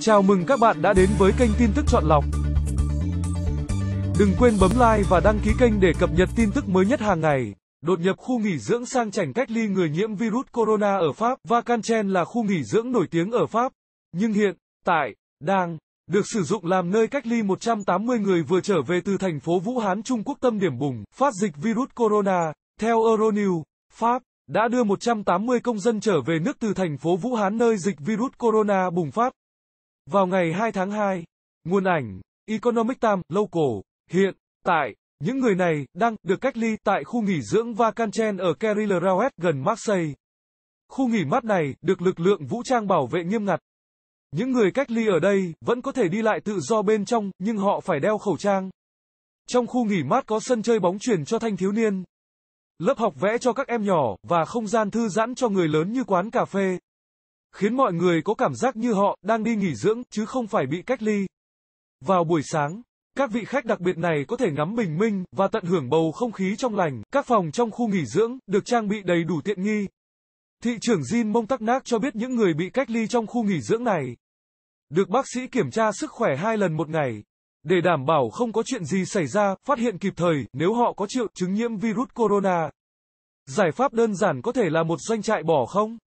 Chào mừng các bạn đã đến với kênh tin tức chọn lọc. Đừng quên bấm like và đăng ký kênh để cập nhật tin tức mới nhất hàng ngày. Đột nhập khu nghỉ dưỡng sang chảnh cách ly người nhiễm virus corona ở Pháp. Vacanchen là khu nghỉ dưỡng nổi tiếng ở Pháp, nhưng hiện tại đang được sử dụng làm nơi cách ly 180 người vừa trở về từ thành phố Vũ Hán Trung Quốc tâm điểm bùng phát dịch virus corona. Theo Euronews, Pháp đã đưa 180 công dân trở về nước từ thành phố Vũ Hán nơi dịch virus corona bùng phát. Vào ngày 2 tháng 2, nguồn ảnh Economic Time Local hiện tại những người này đang được cách ly tại khu nghỉ dưỡng Vacanchen ở Kerrilrawet gần Marseille. Khu nghỉ mát này được lực lượng vũ trang bảo vệ nghiêm ngặt. Những người cách ly ở đây vẫn có thể đi lại tự do bên trong, nhưng họ phải đeo khẩu trang. Trong khu nghỉ mát có sân chơi bóng chuyền cho thanh thiếu niên, lớp học vẽ cho các em nhỏ và không gian thư giãn cho người lớn như quán cà phê khiến mọi người có cảm giác như họ đang đi nghỉ dưỡng chứ không phải bị cách ly. Vào buổi sáng, các vị khách đặc biệt này có thể ngắm bình minh và tận hưởng bầu không khí trong lành. Các phòng trong khu nghỉ dưỡng được trang bị đầy đủ tiện nghi. Thị trưởng Jin Mông Tắc Nác cho biết những người bị cách ly trong khu nghỉ dưỡng này được bác sĩ kiểm tra sức khỏe hai lần một ngày để đảm bảo không có chuyện gì xảy ra, phát hiện kịp thời nếu họ có triệu chứng nhiễm virus corona. Giải pháp đơn giản có thể là một doanh trại bỏ không?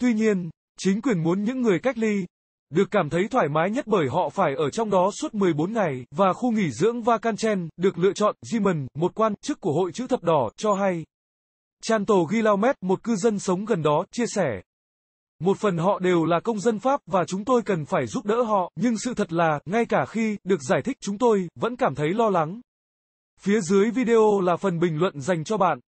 Tuy nhiên, Chính quyền muốn những người cách ly được cảm thấy thoải mái nhất bởi họ phải ở trong đó suốt 14 ngày, và khu nghỉ dưỡng Vakanchen được lựa chọn, Jimen, một quan chức của Hội chữ thập đỏ, cho hay. Chanto Gilaumet, một cư dân sống gần đó, chia sẻ. Một phần họ đều là công dân Pháp và chúng tôi cần phải giúp đỡ họ, nhưng sự thật là, ngay cả khi được giải thích chúng tôi vẫn cảm thấy lo lắng. Phía dưới video là phần bình luận dành cho bạn.